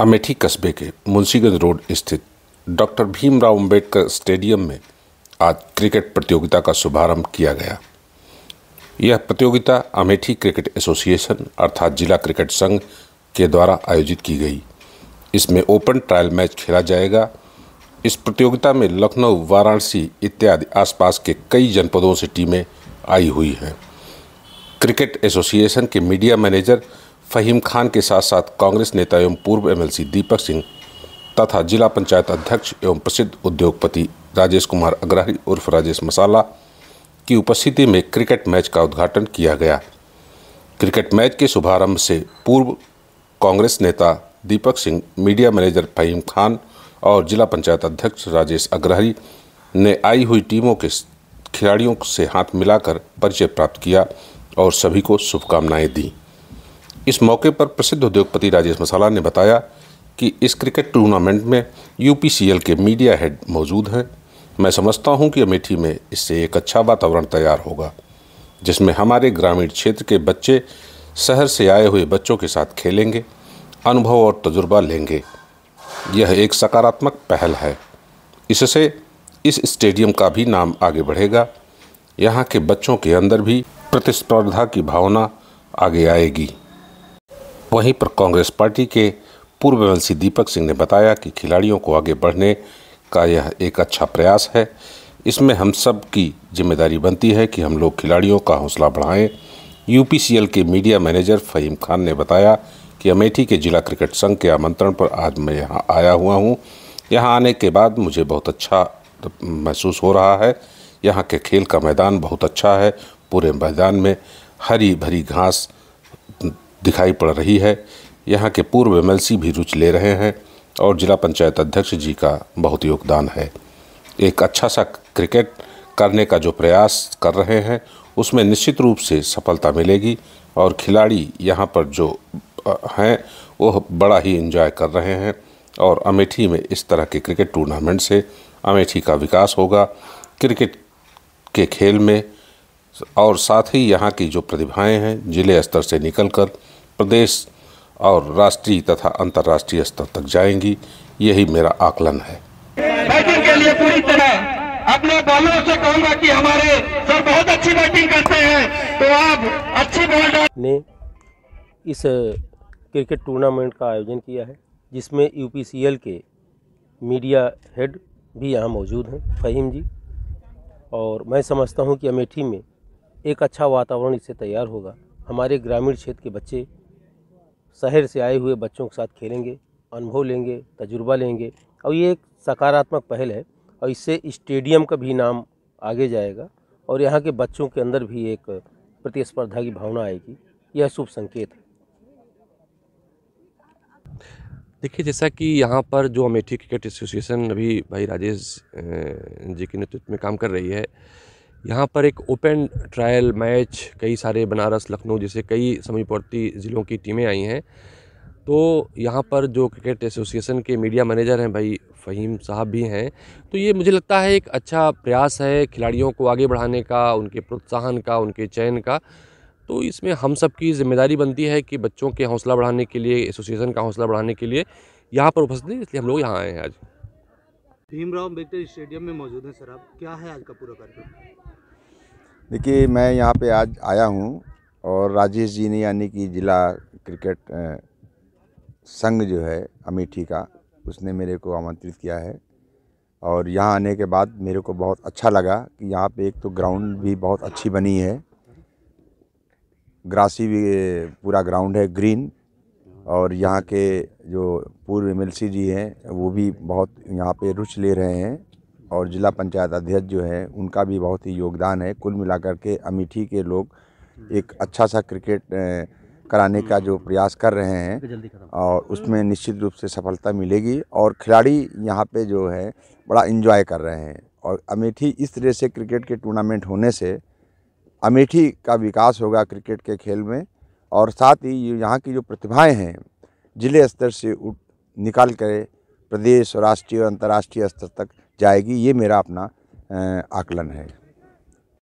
अमेठी कस्बे के मुंशीगंज रोड स्थित डॉक्टर भीमराव अंबेडकर स्टेडियम में आज क्रिकेट प्रतियोगिता का शुभारंभ किया गया यह प्रतियोगिता अमेठी क्रिकेट एसोसिएशन अर्थात जिला क्रिकेट संघ के द्वारा आयोजित की गई इसमें ओपन ट्रायल मैच खेला जाएगा इस प्रतियोगिता में लखनऊ वाराणसी इत्यादि आसपास के कई जनपदों से टीमें आई हुई हैं क्रिकेट एसोसिएशन के मीडिया मैनेजर फ़हीम खान के साथ साथ कांग्रेस नेता एवं पूर्व एमएलसी दीपक सिंह तथा जिला पंचायत अध्यक्ष एवं प्रसिद्ध उद्योगपति राजेश कुमार अग्रही उर्फ राजेश मसाला की उपस्थिति में क्रिकेट मैच का उद्घाटन किया गया क्रिकेट मैच के शुभारंभ से पूर्व कांग्रेस नेता दीपक सिंह मीडिया मैनेजर फ़हीम खान और जिला पंचायत अध्यक्ष राजेश अग्रहरी ने आई हुई टीमों के खिलाड़ियों से हाथ मिलाकर परिचय प्राप्त किया और सभी को शुभकामनाएं दीं इस मौके पर प्रसिद्ध उद्योगपति राजेश मसाला ने बताया कि इस क्रिकेट टूर्नामेंट में यूपीसीएल के मीडिया हेड मौजूद हैं मैं समझता हूं कि अमेठी में इससे एक अच्छा वातावरण तैयार होगा जिसमें हमारे ग्रामीण क्षेत्र के बच्चे शहर से आए हुए बच्चों के साथ खेलेंगे अनुभव और तजुर्बा लेंगे यह एक सकारात्मक पहल है इससे इस स्टेडियम का भी नाम आगे बढ़ेगा यहाँ के बच्चों के अंदर भी प्रतिस्पर्धा की भावना आगे आएगी वहीं पर कांग्रेस पार्टी के पूर्व एमएलसी दीपक सिंह ने बताया कि खिलाड़ियों को आगे बढ़ने का यह एक अच्छा प्रयास है इसमें हम सब की जिम्मेदारी बनती है कि हम लोग खिलाड़ियों का हौसला बढ़ाएं यूपीसीएल के मीडिया मैनेजर फ़हीम खान ने बताया कि अमेठी के जिला क्रिकेट संघ के आमंत्रण पर आज मैं यहाँ आया हुआ हूँ यहाँ आने के बाद मुझे बहुत अच्छा महसूस हो रहा है यहाँ के खेल का मैदान बहुत अच्छा है पूरे मैदान में हरी भरी घास दिखाई पड़ रही है यहाँ के पूर्व एम भी रुचि ले रहे हैं और जिला पंचायत अध्यक्ष जी का बहुत योगदान है एक अच्छा सा क्रिकेट करने का जो प्रयास कर रहे हैं उसमें निश्चित रूप से सफलता मिलेगी और खिलाड़ी यहाँ पर जो हैं वो बड़ा ही इन्जॉय कर रहे हैं और अमेठी में इस तरह के क्रिकेट टूर्नामेंट से अमेठी का विकास होगा क्रिकेट के खेल में और साथ ही यहाँ की जो प्रतिभाएं हैं जिले स्तर से निकलकर प्रदेश और राष्ट्रीय तथा अंतर्राष्ट्रीय स्तर तक जाएंगी यही मेरा आकलन है बैटिंग के लिए पूरी तरह अपने बॉलरों से कहूंगा कि हमारे सर बहुत अच्छी बैटिंग करते हैं तो आप अच्छी बॉल ने इस क्रिकेट टूर्नामेंट का आयोजन किया है जिसमें यू के मीडिया हेड भी यहाँ मौजूद हैं फ़हीम जी और मैं समझता हूँ कि अमेठी में एक अच्छा वातावरण इससे तैयार होगा हमारे ग्रामीण क्षेत्र के बच्चे शहर से आए हुए बच्चों के साथ खेलेंगे अनुभव लेंगे तजुर्बा लेंगे और ये एक सकारात्मक पहल है और इससे स्टेडियम का भी नाम आगे जाएगा और यहाँ के बच्चों के अंदर भी एक प्रतिस्पर्धा की भावना आएगी यह शुभ संकेत है देखिए जैसा कि यहाँ पर जो अमेठी क्रिकेट एसोसिएशन अभी भाई राजेश जी के नेतृत्व में काम कर रही है यहाँ पर एक ओपन ट्रायल मैच कई सारे बनारस लखनऊ जैसे कई समीपवर्ती ज़िलों की टीमें आई हैं तो यहाँ पर जो क्रिकेट एसोसिएशन के मीडिया मैनेजर हैं भाई फ़हीम साहब भी हैं तो ये मुझे लगता है एक अच्छा प्रयास है खिलाड़ियों को आगे बढ़ाने का उनके प्रोत्साहन का उनके चयन का तो इसमें हम सब की जिम्मेदारी बनती है कि बच्चों के हौसला बढ़ाने के लिए एसोसिएशन का हौसला बढ़ाने के लिए यहाँ पर उपस्थित हैं इसलिए हम लोग यहाँ आए हैं आज भीमराव अम्बेडकर स्टेडियम में मौजूद हैं सर आप क्या है आज का पूरा कार्यक्रम देखिए मैं यहाँ पे आज आया हूँ और राजेश जी ने यानी कि जिला क्रिकेट संघ जो है अमेठी का उसने मेरे को आमंत्रित किया है और यहाँ आने के बाद मेरे को बहुत अच्छा लगा कि यहाँ पे एक तो ग्राउंड भी बहुत अच्छी बनी है ग्रासी भी पूरा ग्राउंड है ग्रीन और यहाँ के जो पूर्व एम जी हैं वो भी बहुत यहाँ पे रुचि ले रहे हैं और जिला पंचायत अध्यक्ष जो है उनका भी बहुत ही योगदान है कुल मिलाकर के अमेठी के लोग एक अच्छा सा क्रिकेट कराने का जो प्रयास कर रहे हैं और उसमें निश्चित रूप से सफलता मिलेगी और खिलाड़ी यहाँ पे जो है बड़ा इन्जॉय कर रहे हैं और अमेठी इस तरह से क्रिकेट के टूर्नामेंट होने से अमेठी का विकास होगा क्रिकेट के खेल में और साथ ही यहाँ की जो प्रतिभाएं हैं जिले स्तर से उठ निकाल कर प्रदेश राष्ट्रीय और अंतर्राष्ट्रीय स्तर तक जाएगी ये मेरा अपना आकलन है